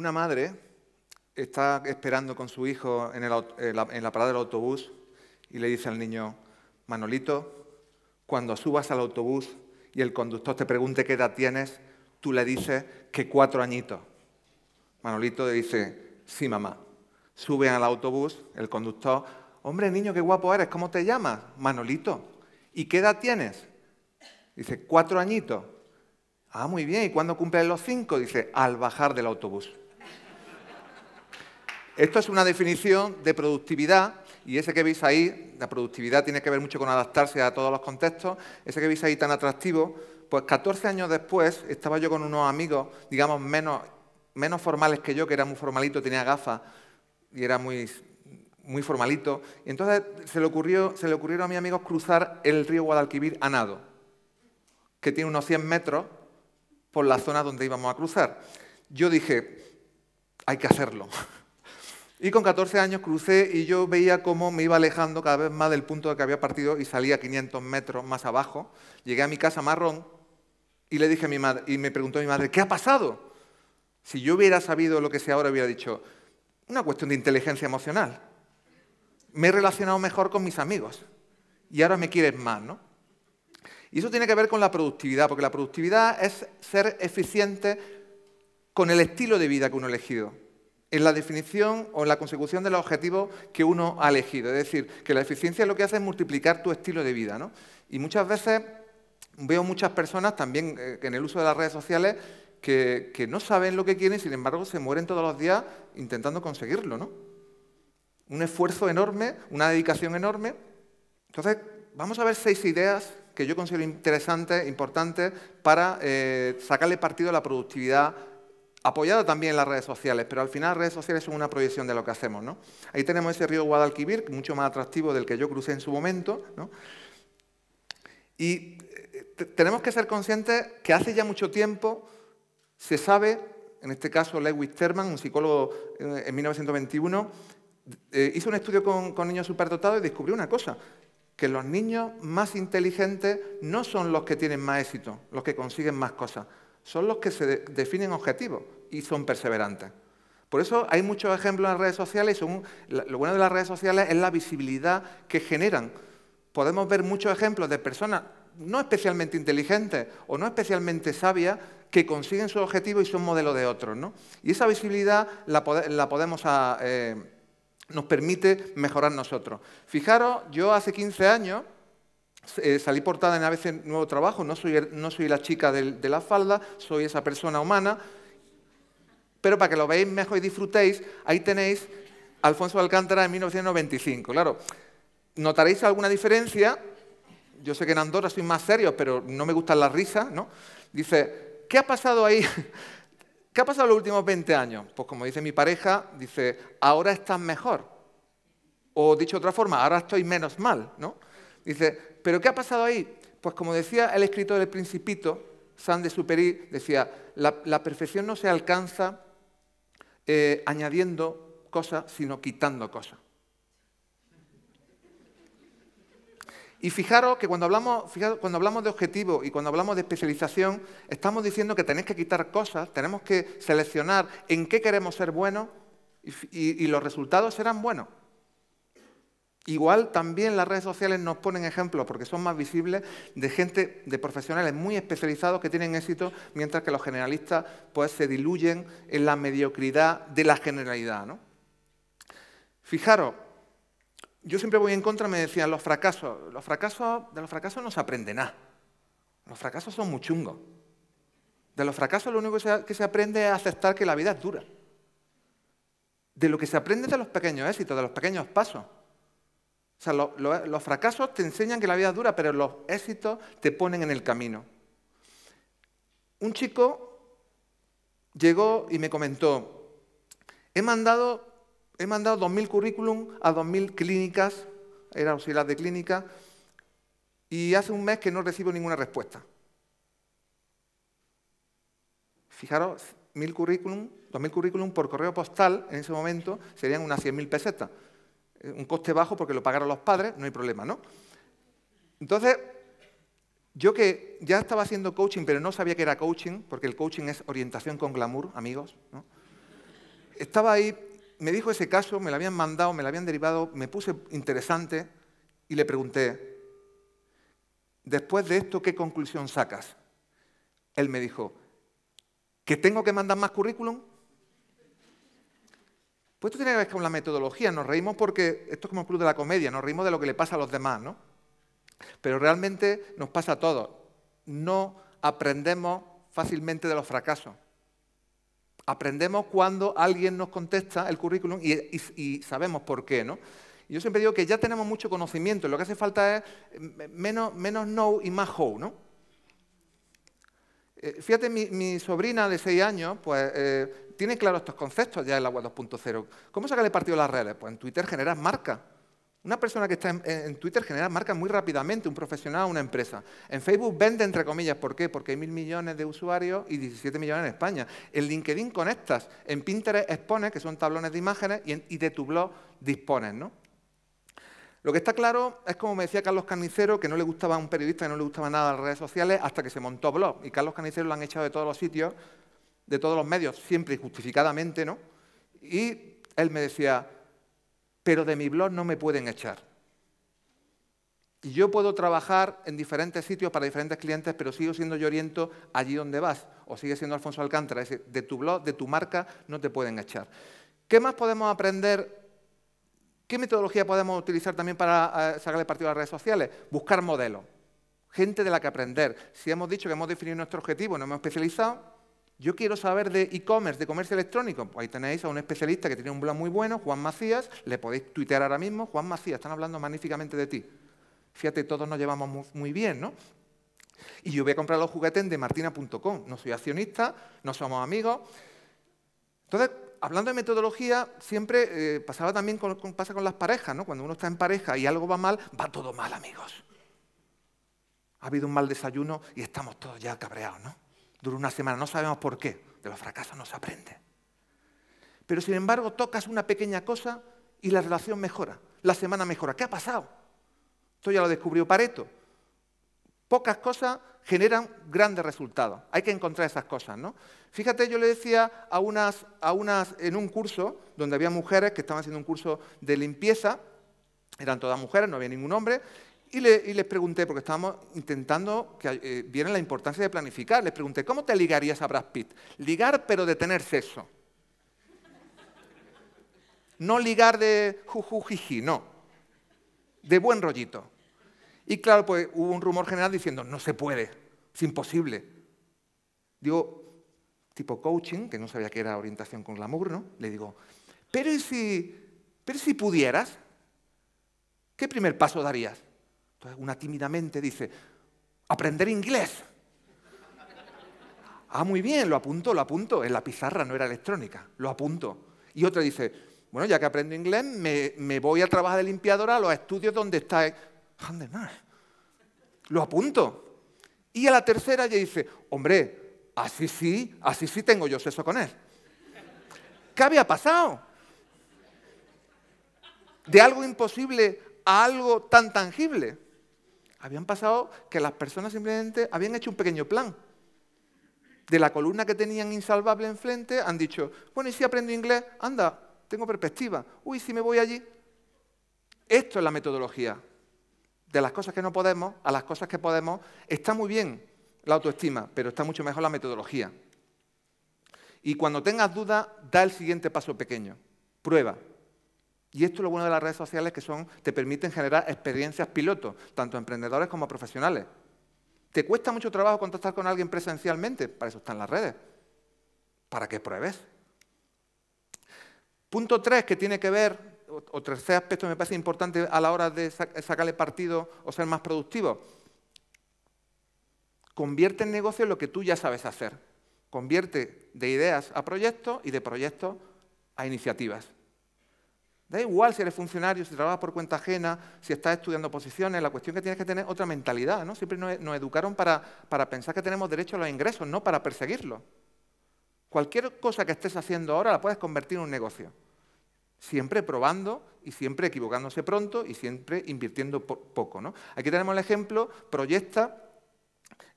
Una madre está esperando con su hijo en, la, parada del autobús y le dice al niño, Manolito, cuando subas al autobús y el conductor te pregunte qué edad tienes, tú le dices que cuatro añitos. Manolito le dice, sí, mamá. Sube al autobús, el conductor, hombre, niño, qué guapo eres, ¿cómo te llamas? Manolito. ¿Y qué edad tienes? Dice, cuatro añitos. Ah, muy bien, ¿y cuándo cumples los cinco? Dice, al bajar del autobús. Esto es una definición de productividad y ese que veis ahí, la productividad tiene que ver mucho con adaptarse a todos los contextos, ese que veis ahí tan atractivo, pues 14 años después estaba yo con unos amigos, digamos, menos, formales que yo, que era muy formalito, tenía gafas y era muy, formalito. Y entonces se le, ocurrió, se le a mis amigos cruzar el río Guadalquivir a nado, que tiene unos 100 metros por la zona donde íbamos a cruzar. Yo dije, hay que hacerlo. Y con 14 años crucé y yo veía cómo me iba alejando cada vez más del punto de que había partido y salía 500 metros más abajo. Llegué a mi casa marrón y le dije a mi madre, y me preguntó a mi madre, ¿qué ha pasado? Si yo hubiera sabido lo que sé ahora, hubiera dicho, una cuestión de inteligencia emocional. Me he relacionado mejor con mis amigos y ahora me quieres más, ¿no? Y eso tiene que ver con la productividad, porque la productividad es ser eficiente con el estilo de vida que uno ha elegido en la definición o en la consecución de los objetivos que uno ha elegido. Es decir, que la eficiencia lo que hace es multiplicar tu estilo de vida. Y muchas veces veo muchas personas también eh, en el uso de las redes sociales que, no saben lo que quieren, sin embargo se mueren todos los días intentando conseguirlo. ¿no? Un esfuerzo enorme, una dedicación enorme. Entonces, vamos a ver seis ideas que yo considero interesantes, importantes, para eh, sacarle partido a la productividad apoyado también en las redes sociales, pero al final las redes sociales son una proyección de lo que hacemos. Ahí tenemos ese río Guadalquivir, mucho más atractivo del que yo crucé en su momento. Y eh, tenemos que ser conscientes que hace ya mucho tiempo se sabe, en este caso Lewis Terman, un psicólogo eh, en 1921, eh, hizo un estudio con niños superdotados y descubrió una cosa, que los niños más inteligentes no son los que tienen más éxito, los que consiguen más cosas, son los que se definen objetivos y son perseverantes. Por eso hay muchos ejemplos en las redes sociales y lo bueno de las redes sociales es la visibilidad que generan. Podemos ver muchos ejemplos de personas no especialmente inteligentes o no especialmente sabias que consiguen su objetivo y son modelo de otros. Y esa visibilidad la, podemos ah, eh, nos permite mejorar nosotros. Fijaros, yo hace 15 años eh, salí portada en ABC Nuevo Trabajo, no soy, la chica de la falda, soy esa persona humana. Pero para que lo veáis mejor y disfrutéis, ahí tenéis Alfonso Alcántara en 1995. Claro, notaréis alguna diferencia. Yo sé que en Andorra soy más serio, pero no me gustan las risas, ¿no? Dice, ¿qué ha pasado ahí? ¿Qué ha pasado en los últimos 20 años? Pues como dice mi pareja, dice, ahora estás mejor. O dicho de otra forma, ahora estoy menos mal, ¿no? Dice, ¿pero qué ha pasado ahí? Pues como decía el escritor del Principito, San de Superi, decía, la, perfección no se alcanza eh, añadiendo cosas, sino quitando cosas. Y fijaros que cuando hablamos, cuando hablamos de objetivo y cuando hablamos de especialización, estamos diciendo que tenéis que quitar cosas, tenemos que seleccionar en qué queremos ser buenos y los resultados serán buenos. Igual también las redes sociales nos ponen ejemplos, porque son más visibles, de gente, de profesionales muy especializados que tienen éxito, mientras que los generalistas pues, se diluyen en la mediocridad de la generalidad. ¿no? Fijaros, yo siempre voy en contra, me decían, los fracasos, los fracasos, de los fracasos no se aprende nada. Los fracasos son muy chungos. De los fracasos lo único que se, aprende es aceptar que la vida es dura. De lo que se aprende de los pequeños éxitos, de los pequeños pasos. O sea, los, fracasos te enseñan que la vida es dura, pero los éxitos te ponen en el camino. Un chico llegó y me comentó, he mandado, he mandado 2.000 currículum a 2.000 clínicas, era auxiliar de clínica, y hace un mes que no recibo ninguna respuesta. Fijaros, currículum, 2.000 currículum por correo postal en ese momento serían unas 100.000 pesetas. Eh, un coste bajo porque lo pagaron los padres, no hay problema, ¿no? Entonces, yo que ya estaba haciendo coaching, pero no sabía que era coaching, porque el coaching es orientación con glamour, amigos, ¿no? Estaba ahí, me dijo ese caso, me lo habían mandado, me lo habían derivado, me puse interesante y le pregunté, después de esto, ¿qué conclusión sacas? Él me dijo, ¿que tengo que mandar más currículum? Pues esto tiene que ver con la metodología. Nos reímos porque esto es como el club de la comedia, nos reímos de lo que le pasa a los demás, ¿no? Pero realmente nos pasa a todos. No aprendemos fácilmente de los fracasos. Aprendemos cuando alguien nos contesta el currículum y, sabemos por qué, ¿no? yo siempre digo que ya tenemos mucho conocimiento, lo que hace falta es eh, menos, menos know y más how, ¿no? Eh, fíjate, mi, sobrina de seis años, pues eh, tiene claro estos conceptos ya en la agua 2.0. ¿Cómo sacarle partido a las redes? Pues en Twitter generas marca. Una persona que está en, Twitter genera marca muy rápidamente, un profesional, una empresa. En Facebook vende, entre comillas, ¿por qué? Porque hay mil millones de usuarios y 17 millones en España. En LinkedIn conectas, en Pinterest expones, que son tablones de imágenes, y, de tu blog dispones, ¿no? Lo que está claro es, como me decía Carlos Carnicero, que no le gustaba a un periodista, que no le gustaba nada las redes sociales hasta que se montó blog. Y Carlos Carnicero lo han echado de todos los sitios de todos los medios, siempre y justificadamente, ¿no? Y él me decía, pero de mi blog no me pueden echar. Y yo puedo trabajar en diferentes sitios para diferentes clientes, pero sigo siendo yo oriento allí donde vas, o sigue siendo Alfonso Alcántara. Es decir, de tu blog, de tu marca, no te pueden echar. ¿Qué más podemos aprender? ¿Qué metodología podemos utilizar también para eh, sacarle partido a las redes sociales? Buscar modelos, gente de la que aprender. Si hemos dicho que hemos definido nuestro objetivo, no hemos especializado, yo quiero saber de e-commerce, de comercio electrónico. Pues ahí tenéis a un especialista que tiene un blog muy bueno, Juan Macías. Le podéis tuitear ahora mismo. Juan Macías, están hablando magníficamente de ti. Fíjate, todos nos llevamos muy bien, ¿no? Y yo voy a comprar los juguetes de martina.com. No soy accionista, no somos amigos. Entonces, hablando de metodología, siempre eh, pasaba también pasa con las parejas, ¿no? Cuando uno está en pareja y algo va mal, va todo mal, amigos. Ha habido un mal desayuno y estamos todos ya cabreados, ¿no? Duró una semana, no sabemos por qué. De los fracasos no se aprende. Pero sin embargo, tocas una pequeña cosa y la relación mejora. La semana mejora. ¿Qué ha pasado? Esto ya lo descubrió Pareto. Pocas cosas generan grandes resultados. Hay que encontrar esas cosas, ¿no? Fíjate, yo le decía a unas, a unas en un curso donde había mujeres que estaban haciendo un curso de limpieza, eran todas mujeres, no había ningún hombre, y, les pregunté, porque estábamos intentando que eh, la importancia de planificar, les pregunté, ¿cómo te ligarías a Brad Pitt? Ligar pero de tener sexo. No ligar de jujujiji, no. De buen rollito. Y claro, pues hubo un rumor general diciendo, no se puede, es imposible. Digo, tipo coaching, que no sabía que era orientación con glamour, ¿no? Le digo, pero pero si pudieras? ¿Qué primer paso darías? Entonces una tímidamente dice, aprender inglés. Ah, muy bien, lo apunto, lo apunto. En la pizarra no era electrónica, lo apunto. Y otra dice, bueno, ya que aprendo inglés, me, voy a trabajar de limpiadora a los estudios donde está... El... Lo apunto. Y a la tercera ella dice, hombre, así sí, así sí tengo yo sexo con él. ¿Qué había pasado? De algo imposible a algo tan tangible. Habían pasado que las personas simplemente habían hecho un pequeño plan. De la columna que tenían insalvable enfrente, han dicho, bueno, ¿y si aprendo inglés? Anda, tengo perspectiva. Uy, si me voy allí. Esto es la metodología. De las cosas que no podemos a las cosas que podemos, está muy bien la autoestima, pero está mucho mejor la metodología. Y cuando tengas dudas, da el siguiente paso pequeño. Prueba. Y esto es lo bueno de las redes sociales que son, te permiten generar experiencias piloto, tanto emprendedores como profesionales. ¿Te cuesta mucho trabajo contactar con alguien presencialmente? Para eso están las redes. Para que pruebes. Punto tres que tiene que ver, o tercer aspecto me parece importante a la hora de sacarle partido o ser más productivo. Convierte en negocio lo que tú ya sabes hacer. Convierte de ideas a proyectos y de proyectos a iniciativas. Da igual si eres funcionario, si trabajas por cuenta ajena, si estás estudiando posiciones, la cuestión que tienes que tener otra mentalidad, ¿no? Siempre nos, educaron para, pensar que tenemos derecho a los ingresos, no para perseguirlos. Cualquier cosa que estés haciendo ahora la puedes convertir en un negocio. Siempre probando y siempre equivocándose pronto y siempre invirtiendo poco. Aquí tenemos el ejemplo, proyecta,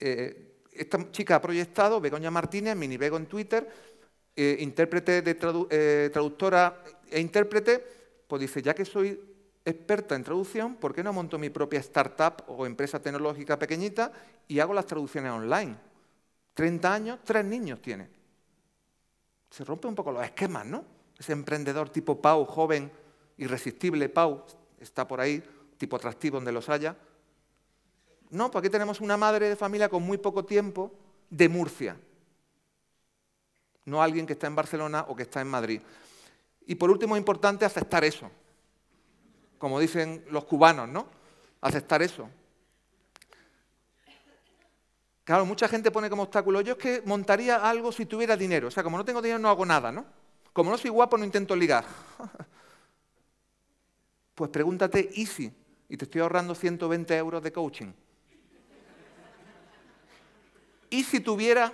eh, esta chica ha proyectado, Begoña Martínez, mini Bego en Twitter, eh, intérprete de eh, traductora e intérprete, pues dice, ya que soy experta en traducción, ¿por qué no monto mi propia startup o empresa tecnológica pequeñita y hago las traducciones online? 30 años, tres niños tiene. Se rompe un poco los esquemas, ¿no? Ese emprendedor tipo Pau, joven, irresistible, Pau, está por ahí, tipo atractivo donde los haya. No, Porque pues tenemos una madre de familia con muy poco tiempo de Murcia. No alguien que está en Barcelona o que está en Madrid. Y por último, es importante aceptar eso. Como dicen los cubanos, ¿no? Aceptar eso. Claro, mucha gente pone como obstáculo, yo es que montaría algo si tuviera dinero. O sea, como no tengo dinero no hago nada, ¿no? Como no soy guapo no intento ligar. pues pregúntate, ¿y si? Y te estoy ahorrando 120 euros de coaching. ¿Y si tuviera,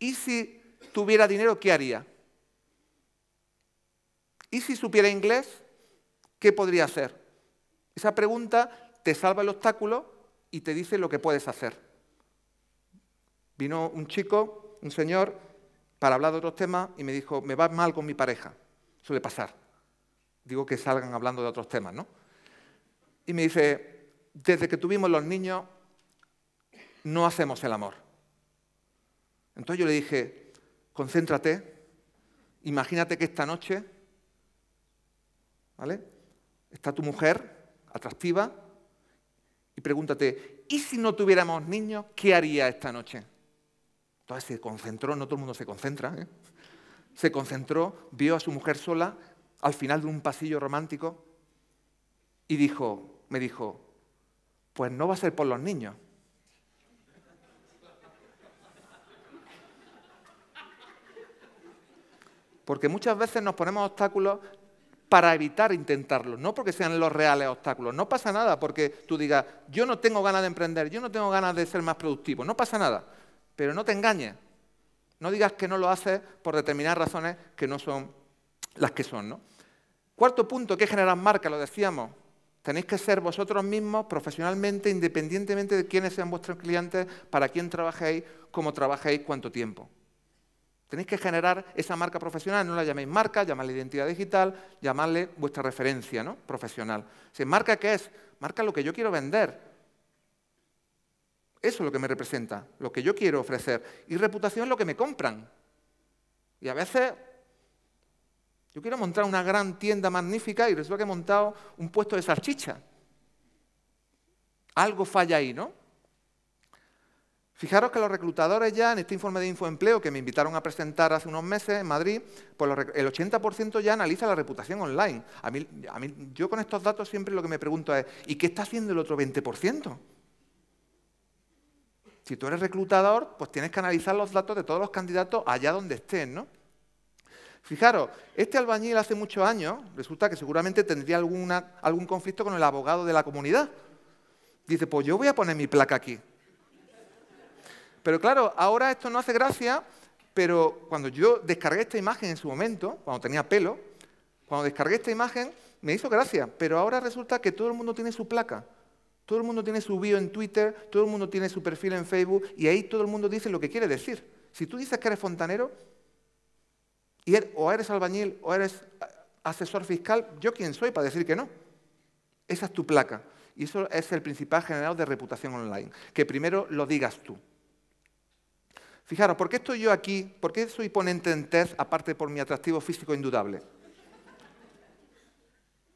y si tuviera dinero, qué haría? ¿Y si supiera inglés, qué podría hacer? Esa pregunta te salva el obstáculo y te dice lo que puedes hacer. Vino un chico, un señor, para hablar de otros temas y me dijo, me va mal con mi pareja. Suele pasar. Digo que salgan hablando de otros temas, ¿no? Y me dice, desde que tuvimos los niños, no hacemos el amor. Entonces yo le dije, concéntrate, imagínate que esta noche ¿Vale? Está tu mujer, atractiva, y pregúntate, ¿y si no tuviéramos niños, qué haría esta noche? Entonces se concentró, no todo el mundo se concentra, ¿eh? se concentró, vio a su mujer sola al final de un pasillo romántico y dijo, me dijo, pues no va a ser por los niños. Porque muchas veces nos ponemos obstáculos para evitar intentarlo, no porque sean los reales obstáculos. No pasa nada porque tú digas, yo no tengo ganas de emprender, yo no tengo ganas de ser más productivo, no pasa nada. Pero no te engañes, no digas que no lo haces por determinadas razones que no son las que son. ¿no? Cuarto punto, que generar marca, lo decíamos. Tenéis que ser vosotros mismos profesionalmente, independientemente de quiénes sean vuestros clientes, para quién trabajéis, cómo trabajéis, cuánto tiempo. Tenéis que generar esa marca profesional, no la llaméis marca, llamadle identidad digital, llamadle vuestra referencia ¿no? profesional. marca qué es, marca lo que yo quiero vender. Eso es lo que me representa, lo que yo quiero ofrecer. Y reputación es lo que me compran. Y a veces yo quiero montar una gran tienda magnífica y resulta que he montado un puesto de salchicha. Algo falla ahí, ¿no? Fijaros que los reclutadores ya, en este informe de InfoEmpleo que me invitaron a presentar hace unos meses en Madrid, pues el 80% ya analiza la reputación online. yo con estos datos siempre lo que me pregunto es, ¿y qué está haciendo el otro 20%? Si tú eres reclutador, pues tienes que analizar los datos de todos los candidatos allá donde estén, ¿no? Fijaros, este albañil hace muchos años, resulta que seguramente tendría algún conflicto con el abogado de la comunidad. Dice, pues yo voy a poner mi placa aquí. Pero claro, ahora esto no hace gracia, pero cuando yo descargué esta imagen en su momento, cuando tenía pelo, cuando descargué esta imagen, me hizo gracia, pero ahora resulta que todo el mundo tiene su placa. Todo el mundo tiene su bio en Twitter, todo el mundo tiene su perfil en Facebook y ahí todo el mundo dice lo que quiere decir. Si tú dices que eres fontanero, er, o eres albañil o eres eh, asesor fiscal, yo quién soy para decir que no. Esa es tu placa. Y eso es el principal generador de reputación online. Que primero lo digas tú. Fijaros, ¿por qué estoy yo aquí? ¿Por qué soy ponente en TED, aparte por mi atractivo físico indudable?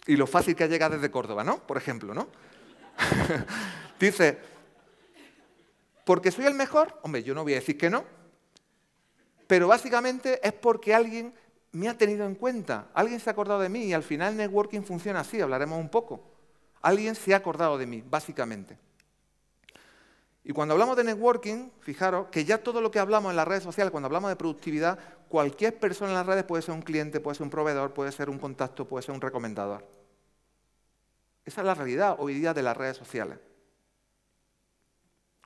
Y lo fácil que ha llegado desde Córdoba, ¿no? Por ejemplo, ¿no? Dice, ¿porque soy el mejor? Hombre, yo no voy a decir que no, pero básicamente es porque alguien me ha tenido en cuenta, alguien se ha acordado de mí y al final networking funciona así, hablaremos un poco. Alguien se ha acordado de mí, básicamente. Y cuando hablamos de networking, fijaros que ya todo lo que hablamos en las redes sociales, cuando hablamos de productividad, cualquier persona en las redes puede ser un cliente, puede ser un proveedor, puede ser un contacto, puede ser un recomendador. Esa es la realidad hoy día de las redes sociales.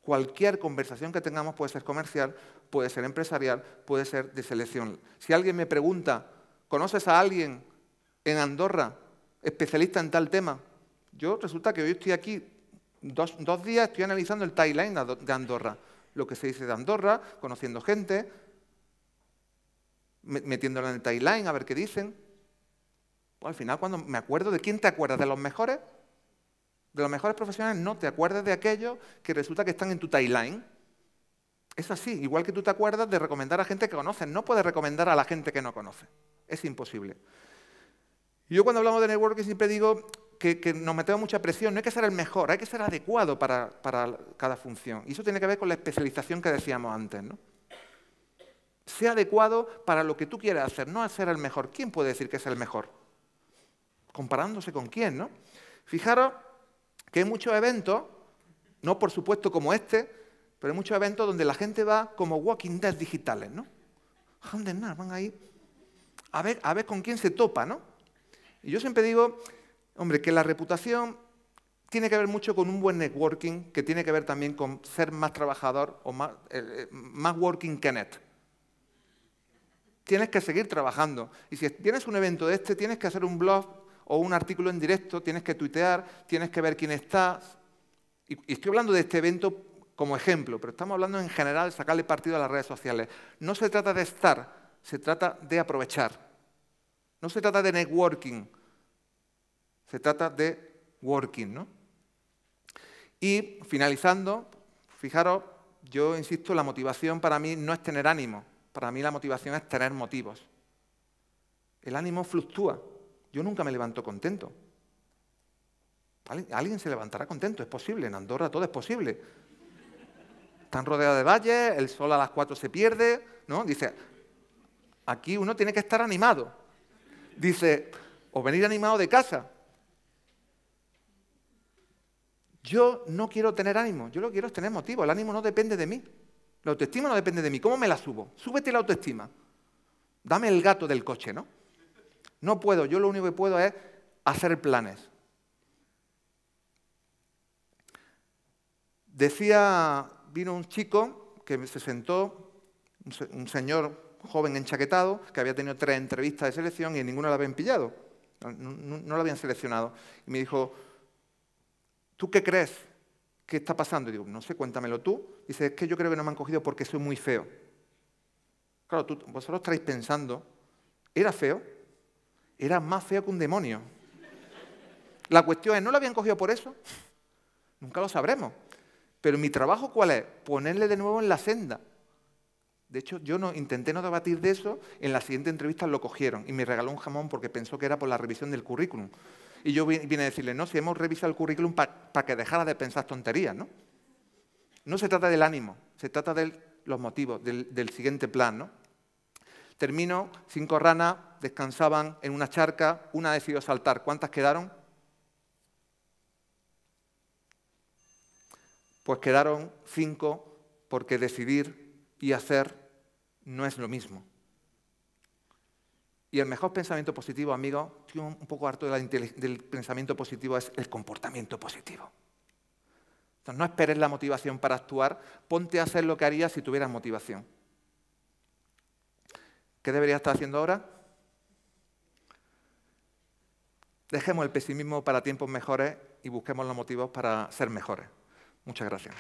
Cualquier conversación que tengamos puede ser comercial, puede ser empresarial, puede ser de selección. Si alguien me pregunta, ¿conoces a alguien en Andorra especialista en tal tema? Yo resulta que hoy estoy aquí dos, días estoy analizando el timeline de Andorra, lo que se dice de Andorra, conociendo gente, metiéndola en el timeline a ver qué dicen. Pues, al final, cuando me acuerdo de quién te acuerdas, de los mejores, de los mejores profesionales, no te acuerdas de aquellos que resulta que están en tu timeline. Es así, igual que tú te acuerdas de recomendar a gente que conoces, no puedes recomendar a la gente que no conoce. Es imposible. Yo cuando hablamos de networking siempre digo que, nos metemos mucha presión, no hay que ser el mejor, hay que ser adecuado para, cada función. Y eso tiene que ver con la especialización que decíamos antes. ¿no? Sea adecuado para lo que tú quieras hacer, no ser el mejor. ¿Quién puede decir que es el mejor? Comparándose con quién, ¿no? Fijaros que hay muchos eventos, no por supuesto como este, pero hay muchos eventos donde la gente va como walking dead digitales, ¿no? Van ahí a ver, a ver con quién se topa, ¿no? Y yo siempre digo Hombre, que la reputación tiene que ver mucho con un buen networking, que tiene que ver también con ser más trabajador o más, eh, eh, más working que net. Tienes que seguir trabajando. Y si tienes un evento de este, tienes que hacer un blog o un artículo en directo, tienes que tuitear, tienes que ver quién está. Y, y estoy hablando de este evento como ejemplo, pero estamos hablando en general de sacarle partido a las redes sociales. No se trata de estar, se trata de aprovechar. No se trata de networking, se trata de working, ¿no? Y finalizando, fijaros, yo insisto, la motivación para mí no es tener ánimo, para mí la motivación es tener motivos. El ánimo fluctúa. Yo nunca me levanto contento. Alguien se levantará contento, es posible, en Andorra todo es posible. Están rodeados de valles, el sol a las cuatro se pierde, ¿no? Dice, aquí uno tiene que estar animado. Dice, o venir animado de casa, yo no quiero tener ánimo, yo lo quiero es tener motivo. El ánimo no depende de mí. La autoestima no depende de mí. ¿Cómo me la subo? Súbete la autoestima. Dame el gato del coche, ¿no? No puedo, yo lo único que puedo es hacer planes. Decía, vino un chico que se sentó, un señor joven enchaquetado, que había tenido tres entrevistas de selección y ninguna la habían pillado, no, lo la habían seleccionado. Y me dijo, ¿tú qué crees? ¿Qué está pasando? digo, no sé, cuéntamelo tú. Dice, es que yo creo que no me han cogido porque soy muy feo. Claro, tú, vosotros estáis pensando, ¿era feo? Era más feo que un demonio. La cuestión es, ¿no lo habían cogido por eso? Nunca lo sabremos. Pero mi trabajo cuál es? Ponerle de nuevo en la senda. De hecho, yo no, intenté no debatir de eso, en la siguiente entrevista lo cogieron y me regaló un jamón porque pensó que era por la revisión del currículum y yo vine a decirle, no, si hemos revisado el currículum para que dejara de pensar tonterías, ¿no? No se trata del ánimo, se trata de los motivos, del, del siguiente plan, ¿no? Termino, cinco ranas descansaban en una charca, una decidió saltar. ¿Cuántas quedaron? Pues quedaron cinco porque decidir y hacer no es lo mismo. Y el mejor pensamiento positivo, amigo, estoy un poco harto del pensamiento positivo, es el comportamiento positivo. Entonces, no esperes la motivación para actuar, ponte a hacer lo que harías si tuvieras motivación. ¿Qué deberías estar haciendo ahora? Dejemos el pesimismo para tiempos mejores y busquemos los motivos para ser mejores. Muchas gracias.